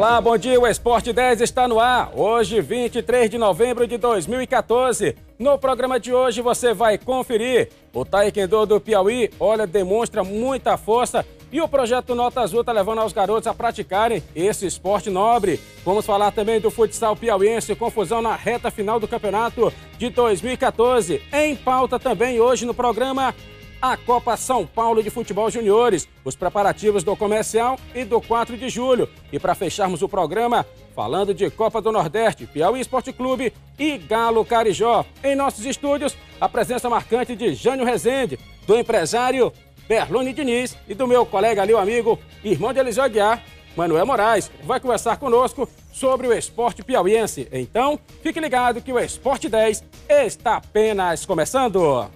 Olá, bom dia. O Esporte 10 está no ar. Hoje, 23 de novembro de 2014. No programa de hoje você vai conferir. O Taekwondo do Piauí, olha, demonstra muita força e o projeto Nota Azul está levando aos garotos a praticarem esse esporte nobre. Vamos falar também do futsal piauiense, confusão na reta final do campeonato de 2014. Em pauta também hoje no programa a Copa São Paulo de Futebol Juniores, os preparativos do comercial e do 4 de julho. E para fecharmos o programa, falando de Copa do Nordeste, Piauí Esporte Clube e Galo Carijó. Em nossos estúdios, a presença marcante de Jânio Rezende, do empresário Berlone Diniz e do meu colega ali, o amigo, irmão de Elisio Aguiar, Manuel Moraes, vai conversar conosco sobre o esporte piauiense. Então, fique ligado que o Esporte 10 está apenas começando.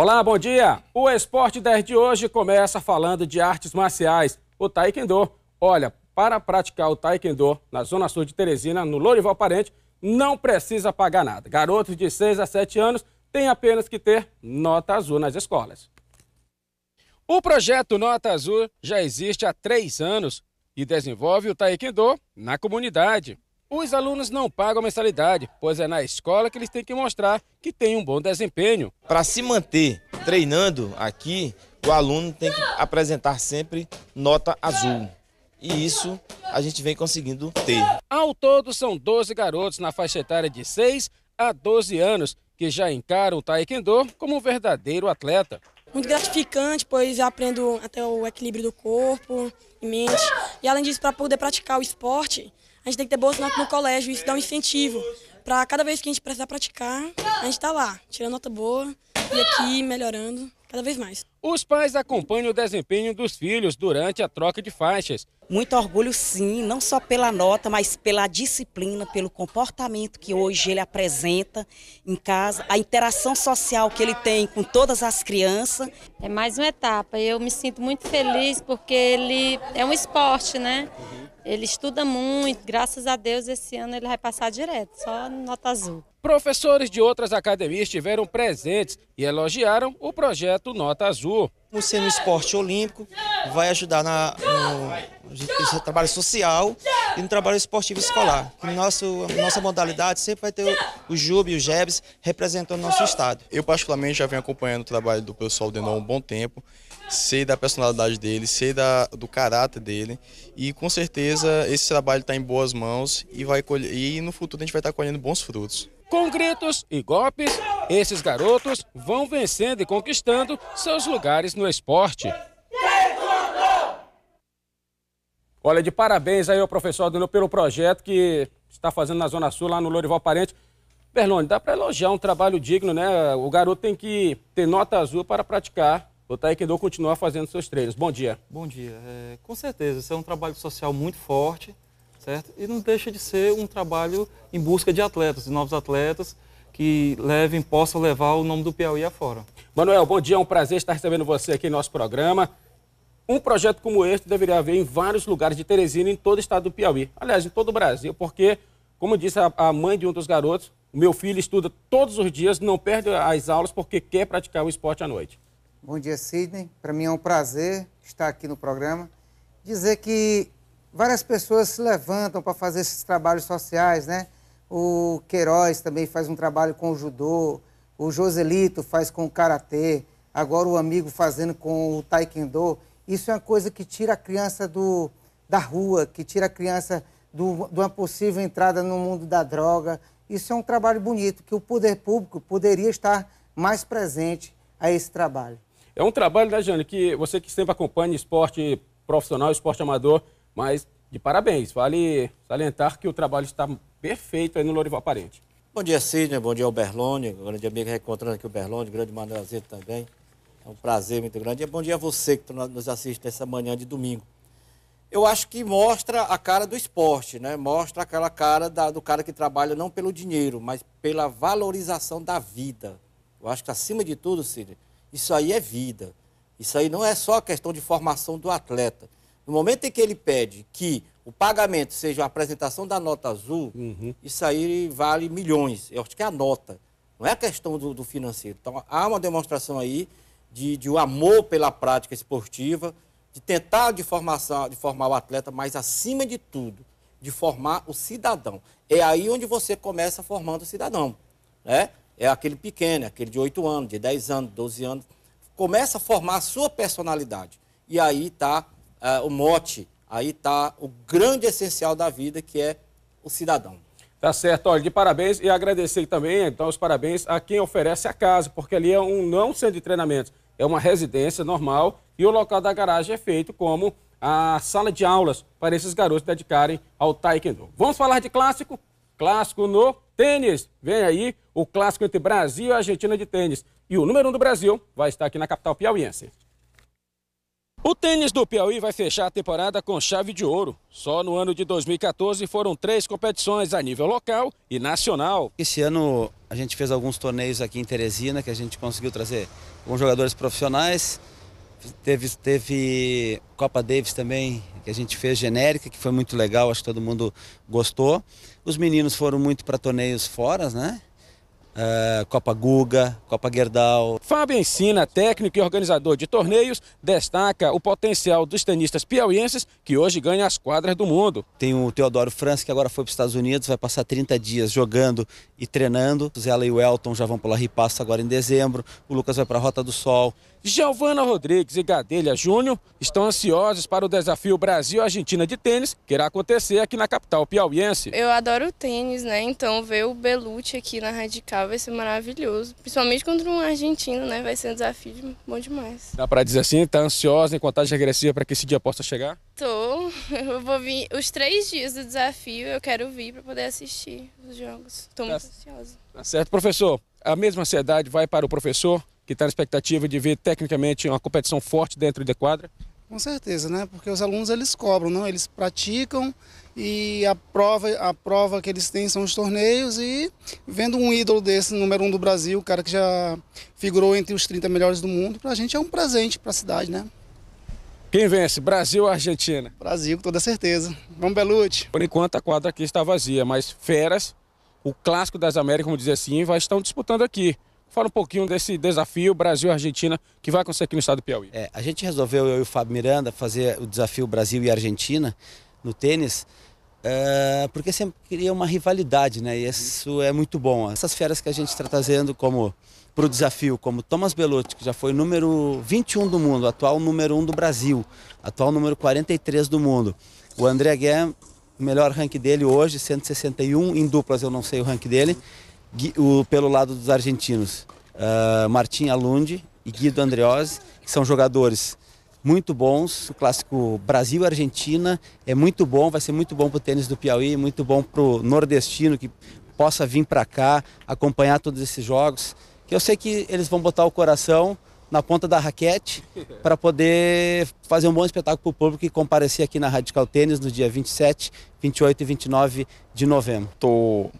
Olá, bom dia! O Esporte 10 de hoje começa falando de artes marciais, o Taekwondo. Olha, para praticar o Taekwondo na Zona Sul de Teresina, no Lourival Parente, não precisa pagar nada. Garotos de 6 a 7 anos têm apenas que ter nota azul nas escolas. O projeto Nota Azul já existe há três anos e desenvolve o Taekwondo na comunidade. Os alunos não pagam mensalidade, pois é na escola que eles têm que mostrar que tem um bom desempenho. Para se manter treinando aqui, o aluno tem que apresentar sempre nota azul. E isso a gente vem conseguindo ter. Ao todo, são 12 garotos na faixa etária de 6 a 12 anos que já encaram o taekwondo como um verdadeiro atleta. Muito gratificante, pois aprendo até o equilíbrio do corpo e mente. E além disso, para poder praticar o esporte, a gente tem que ter boas notas no colégio, isso dá um incentivo. Para cada vez que a gente precisar praticar, a gente está lá, tirando nota boa e aqui melhorando cada vez mais. Os pais acompanham o desempenho dos filhos durante a troca de faixas. Muito orgulho, sim, não só pela nota, mas pela disciplina, pelo comportamento que hoje ele apresenta em casa, a interação social que ele tem com todas as crianças. É mais uma etapa. Eu me sinto muito feliz porque ele é um esporte, né? Ele estuda muito, graças a Deus esse ano ele vai passar direto, só nota azul. Professores de outras academias estiveram presentes e elogiaram o projeto Nota Azul. O sendo esporte olímpico vai ajudar na, no precisa de trabalho social e no trabalho esportivo escolar. Nosso, nossa modalidade sempre vai ter o, o e o Jebs representando o nosso estado. Eu, particularmente, já venho acompanhando o trabalho do pessoal de Enon um bom tempo. Sei da personalidade dele, sei da, do caráter dele. E com certeza esse trabalho está em boas mãos e, vai colher, e no futuro a gente vai estar tá colhendo bons frutos. Com gritos e golpes, esses garotos vão vencendo e conquistando seus lugares no esporte. Olha, de parabéns aí ao professor Adonil pelo projeto que está fazendo na Zona Sul, lá no Lourival Parente. Berlone, dá para elogiar um trabalho digno, né? O garoto tem que ter nota azul para praticar o Taekwondo continuar fazendo seus treinos. Bom dia. Bom dia. É, com certeza, isso é um trabalho social muito forte, certo? E não deixa de ser um trabalho em busca de atletas, de novos atletas que levem, possam levar o nome do Piauí afora. Manuel, bom dia, é um prazer estar recebendo você aqui no nosso programa. Um projeto como este deveria haver em vários lugares de Teresina, em todo o estado do Piauí. Aliás, em todo o Brasil, porque, como disse a, mãe de um dos garotos, o meu filho estuda todos os dias, não perde as aulas porque quer praticar o esporte à noite. Bom dia, Sidney. Para mim é um prazer estar aqui no programa. Dizer que várias pessoas se levantam para fazer esses trabalhos sociais, né? O Queiroz também faz um trabalho com o judô, o Joselito faz com o karatê, agora o amigo fazendo com o taekwondo. Isso é uma coisa que tira a criança do, da rua, que tira a criança do, de uma possível entrada no mundo da droga. Isso é um trabalho bonito, que o poder público poderia estar mais presente a esse trabalho. É um trabalho, né, Jane, que você que sempre acompanha esporte profissional, esporte amador, mas de parabéns. Vale salientar que o trabalho está perfeito aí no Lorival Parente. Bom dia, Sidney. Bom dia, Alberlone. Grande amigo, reencontrando aqui o Berlone. Grande Manelzito também. É um prazer muito grande. E é bom dia a você que tá nos assiste essa manhã de domingo. Eu acho que mostra a cara do esporte, né? Mostra aquela cara da, do cara que trabalha não pelo dinheiro, mas pela valorização da vida. Eu acho que acima de tudo, Cid, isso aí é vida. Isso aí não é só a questão de formação do atleta. No momento em que ele pede que o pagamento seja a apresentação da nota azul, uhum. isso aí vale milhões. Eu acho que é a nota, não é a questão do, do financeiro. Então há uma demonstração aí de, de um amor pela prática esportiva, de tentar de, formação, de formar o atleta, mas acima de tudo, de formar o cidadão. É aí onde você começa formando o cidadão. Né? É aquele pequeno, é aquele de 8 anos, de 10 anos, 12 anos. Começa a formar a sua personalidade. E aí está uh, eh, o mote, aí está o grande essencial da vida, que é o cidadão. Tá certo, olha, de parabéns e agradecer também, então, os parabéns a quem oferece a casa, porque ali é um não centro de treinamento, é uma residência normal e o local da garagem é feito como a sala de aulas para esses garotos dedicarem ao taekwondo. Vamos falar de clássico? Clássico no tênis. Vem aí o clássico entre Brasil e Argentina de tênis. E o número um do Brasil vai estar aqui na capital piauiense. O tênis do Piauí vai fechar a temporada com chave de ouro. Só no ano de 2014 foram três competições a nível local e nacional. Esse ano a gente fez alguns torneios aqui em Teresina que a gente conseguiu trazer alguns jogadores profissionais. Teve, teve Copa Davis também, que a gente fez genérica, que foi muito legal, acho que todo mundo gostou. Os meninos foram muito para torneios fora, né? Uh, Copa Guga, Copa Guerdal. Fábio Ensina, técnico e organizador de torneios, destaca o potencial dos tenistas piauienses que hoje ganham as quadras do mundo. Tem o Teodoro França, que agora foi para os Estados Unidos, vai passar 30 dias jogando e treinando. Zé e o Elton já vão pela Ripasso agora em dezembro. O Lucas vai para a Rota do Sol. Giovana Rodrigues e Gadelha Júnior estão ansiosos para o desafio Brasil-Argentina de tênis, que irá acontecer aqui na capital piauiense. Eu adoro tênis, né? Então ver o Belucci aqui na Radical vai ser maravilhoso. Principalmente contra um argentino, né? Vai ser um desafio bom demais. Dá para dizer assim, tá ansiosa em contagem regressiva para que esse dia possa chegar? Tô. Eu vou vir os três dias do desafio, eu quero vir para poder assistir os jogos. Estou tá muito tá. ansiosa. Tá certo, professor a mesma ansiedade vai para o professor, que está na expectativa de ver tecnicamente uma competição forte dentro da quadra? Com certeza, né? Porque os alunos eles cobram, não? Eles praticam e a prova, a prova que eles têm são os torneios e vendo um ídolo desse, número um do Brasil, o cara que já figurou entre os 30 melhores do mundo, para a gente é um presente para a cidade, né? Quem vence, Brasil ou Argentina? Brasil, com toda certeza. Vamos, Belute. Por enquanto a quadra aqui está vazia, mas feras o clássico das Américas, como dizer assim, vai estar disputando aqui. Fala um pouquinho desse desafio Brasil-Argentina que vai acontecer aqui no estado do Piauí. É, a gente resolveu, eu e o Fábio Miranda, fazer o desafio Brasil e Argentina no tênis, uh, porque sempre cria uma rivalidade, né? E isso é muito bom. Essas feras que a gente está trazendo como para o desafio, como Thomas Belotti, que já foi número 21 do mundo, atual número 1 do Brasil, atual número 43 do mundo. O André Guerra o melhor ranking dele hoje, 161 em duplas, eu não sei o ranking dele, o, pelo lado dos argentinos. Uh, ah, Martim Alundi e Guido Andreozzi, que são jogadores muito bons. O clássico Brasil-Argentina é muito bom, vai ser muito bom para o tênis do Piauí, muito bom para o nordestino que possa vir para cá acompanhar todos esses jogos. Que eu sei que eles vão botar o coração na ponta da raquete para poder fazer um bom espetáculo para o público e comparecer aqui na Radical Tênis no dia 27, 28 e 29 de novembro. Estou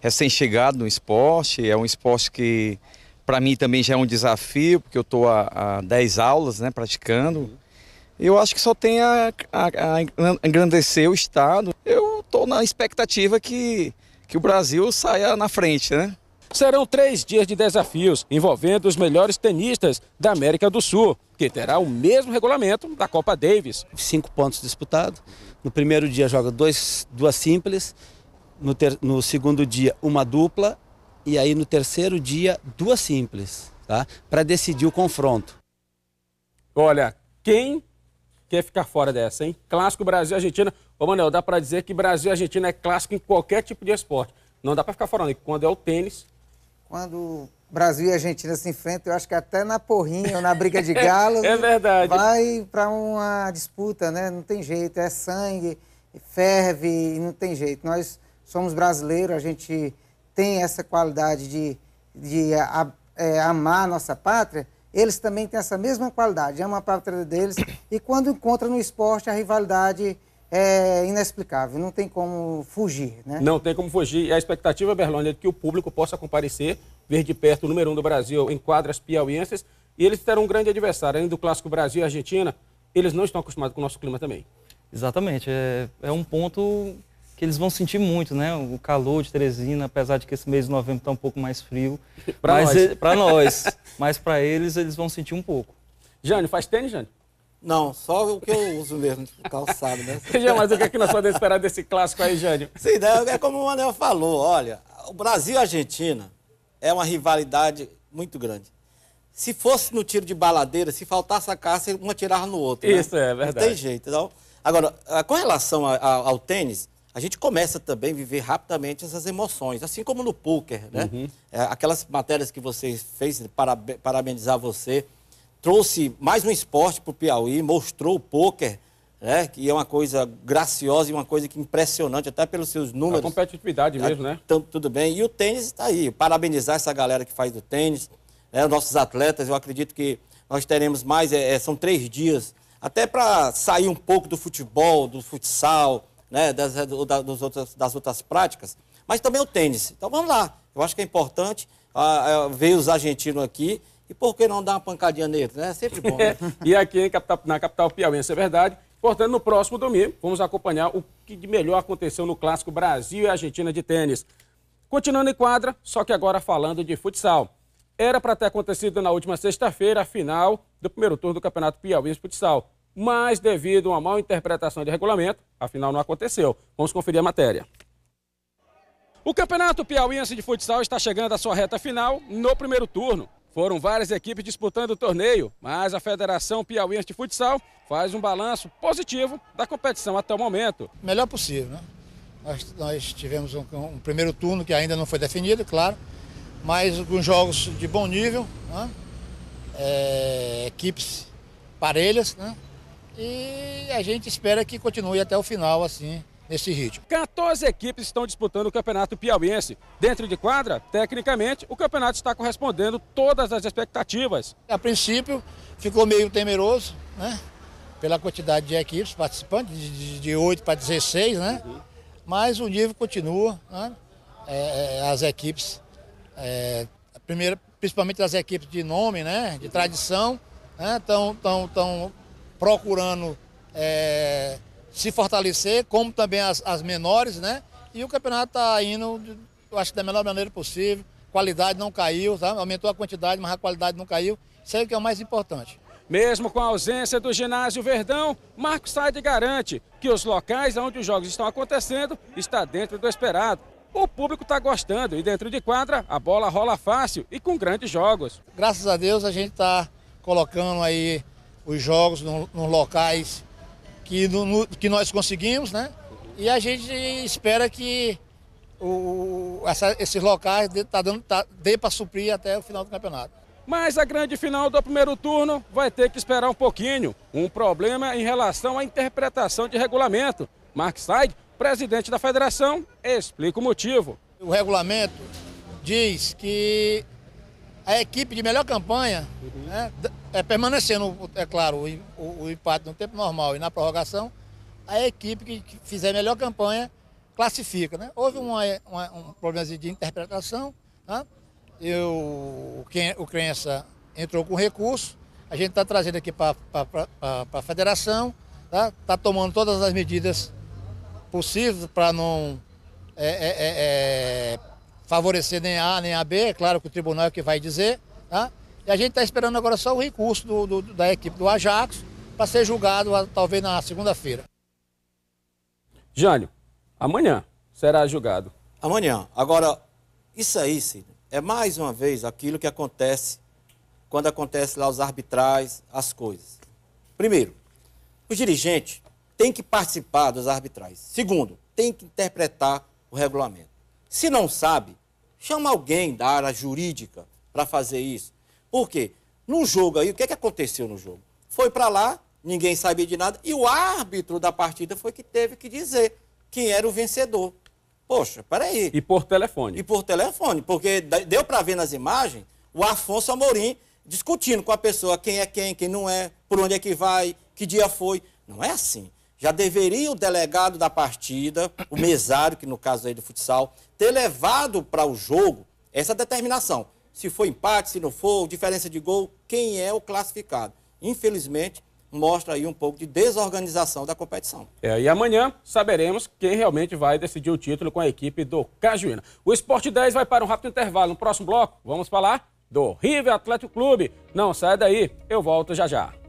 recém-chegado no esporte, é um esporte que para mim também já é um desafio, porque eu estou há 10 aulas né, praticando. Uhum. Eu acho que só tem a, a, a engrandecer o Estado. Eu estou na expectativa que, que o Brasil saia na frente, né? Serão três dias de desafios envolvendo os melhores tenistas da América do Sul, que terá o mesmo regulamento da Copa Davis. Cinco pontos disputados. No primeiro dia joga dois, duas simples, no, ter, no segundo dia uma dupla e aí no terceiro dia duas simples, tá? Para decidir o confronto. Olha, quem quer ficar fora dessa, hein? Clássico Brasil-Argentina. Ô, Manel, dá para dizer que Brasil-Argentina é clássico em qualquer tipo de esporte. Não dá para ficar fora, né? Quando é o tênis, quando Brasil e Argentina se enfrentam, eu acho que até na porrinha ou na briga de galo. é verdade. Vai para uma disputa, né? Não tem jeito, é sangue, ferve, não tem jeito. Nós somos brasileiros, a gente tem essa qualidade de, de a, é, amar a nossa pátria. Eles também têm essa mesma qualidade, amam a pátria deles. E quando encontram no esporte, a rivalidade é inexplicável, não tem como fugir, né? Não tem como fugir. E a expectativa, Berlônia, é que o público possa comparecer, ver de perto o número um do Brasil em quadras piauienses. E eles terão um grande adversário. Além do clássico Brasil e Argentina, eles não estão acostumados com o nosso clima também. Exatamente. É, é um ponto que eles vão sentir muito, né? O calor de Teresina, apesar de que esse mês de novembro está um pouco mais frio. para nós. É, para nós. Mas para eles, eles vão sentir um pouco. Jane, faz tênis, Jane? Não, só o que eu uso mesmo, tipo, calçado, né? mas o que, é que nós podemos esperar desse clássico aí, Jânio? Sim, né? é como o Manuel falou, olha, o Brasil e a Argentina é uma rivalidade muito grande. Se fosse no tiro de baladeira, se faltasse a caça, uma tirava no outro. Né? Isso é verdade. Não tem jeito. Então, agora, ah, com relação a, a, ao tênis, a gente começa também a viver rapidamente essas emoções, assim como no poker, né? Uhum. É, aquelas matérias que você fez, para, parabenizar você trouxe mais um esporte para o Piauí, mostrou o pôquer, né? que é uma coisa graciosa e uma coisa que impressionante, até pelos seus números. A competitividade é, mesmo, né? tudo bem. E o tênis está aí. Parabenizar essa galera que faz o tênis, né? os nossos atletas. Eu acredito que nós teremos mais, é, é são três dias, até para sair um pouco do futebol, do futsal, né? das, é, da, dos outros, das outras práticas, mas também o tênis. Então, vamos lá. Eu acho que é importante. Ah, ah veio os argentinos aqui e por que não dar uma pancadinha neles, né? É sempre bom. Né? e aqui capital, na capital piauiense, é verdade. Portanto, no próximo domingo, vamos acompanhar o que de melhor aconteceu no clássico Brasil e Argentina de tênis. Continuando em quadra, só que agora falando de futsal. Era para ter acontecido na última sexta-feira a final do primeiro turno do Campeonato Piauiense Futsal, mas devido a uma mal interpretação de regulamento, a final não aconteceu. Vamos conferir a matéria. O Campeonato Piauiense de Futsal está chegando à sua reta final no primeiro turno. Foram várias equipes disputando o torneio, mas a Federação Piauiense de Futsal faz um balanço positivo da competição até o momento. Melhor possível, né? Nós, nós tivemos um, um, primeiro turno que ainda não foi definido, claro, mas alguns jogos de bom nível, né? é, equipes parelhas, né? E a gente espera que continue até o final assim nesse ritmo. 14 equipes estão disputando o Campeonato Piauiense. Dentro de quadra, tecnicamente, o campeonato está correspondendo todas as expectativas. A princípio, ficou meio temeroso, né? Pela quantidade de equipes participantes, de, de 8 para 16, né? Uhum. Mas o nível continua, né? É, é as equipes, é, principalmente as equipes de nome, né? De tradição, estão né? tão, tão procurando... É, se fortalecer, como também as, as menores, né? E o campeonato está indo, eu acho, da melhor maneira possível. Qualidade não caiu, tá? aumentou a quantidade, mas a qualidade não caiu. Isso é o que é o mais importante. Mesmo com a ausência do ginásio Verdão, Marcos Sade garante que os locais onde os jogos estão acontecendo está dentro do esperado. O público está gostando e dentro de quadra a bola rola fácil e com grandes jogos. Graças a Deus a gente está colocando aí os jogos nos locais que, no, que nós conseguimos, né? E a gente espera que o, essa, esses locais dê, tá dando, tá, dê para suprir até o final do campeonato. Mas a grande final do primeiro turno vai ter que esperar um pouquinho. Um problema em relação à interpretação de regulamento. Mark Said, presidente da federação, explica o motivo. O regulamento diz que a equipe de melhor campanha, uhum. né, é, permanecendo, é claro, o, o, o, empate no tempo normal e na prorrogação, a equipe que, fizer melhor campanha classifica. Né? Houve uma, uma, um problema de interpretação, né, Eu, quem, o Crença entrou com recurso, a gente está trazendo aqui para a federação, está tá tomando todas as medidas possíveis para não é, é, é, é favorecer nem a nem a B, é claro que o tribunal é o que vai dizer. Tá? E a gente está esperando agora só o recurso do, do, da equipe do Ajax para ser julgado talvez na segunda-feira. Jânio, amanhã será julgado. Amanhã. Agora, isso aí, Cid, é mais uma vez aquilo que acontece quando acontece lá os arbitrais, as coisas. Primeiro, os dirigentes têm que participar dos arbitrais. Segundo, tem que interpretar o regulamento. Se não sabe, Chama alguém da área jurídica para fazer isso. Por quê? No jogo aí, o que, é que aconteceu no jogo? Foi para lá, ninguém sabia de nada, e o árbitro da partida foi que teve que dizer quem era o vencedor. Poxa, peraí. E por telefone. E por telefone, porque deu para ver nas imagens o Afonso Amorim discutindo com a pessoa quem é quem, quem não é, por onde é que vai, que dia foi. Não é assim já deveria o delegado da partida, o mesário, que no caso aí do futsal, ter levado para o jogo essa determinação. Se for empate, se não for, diferença de gol, quem é o classificado. Infelizmente, mostra aí um pouco de desorganização da competição. É, e amanhã saberemos quem realmente vai decidir o título com a equipe do Cajuína. O Esporte 10 vai para um rápido intervalo. No próximo bloco, vamos falar do River Atlético Clube. Não sai daí, eu volto já já.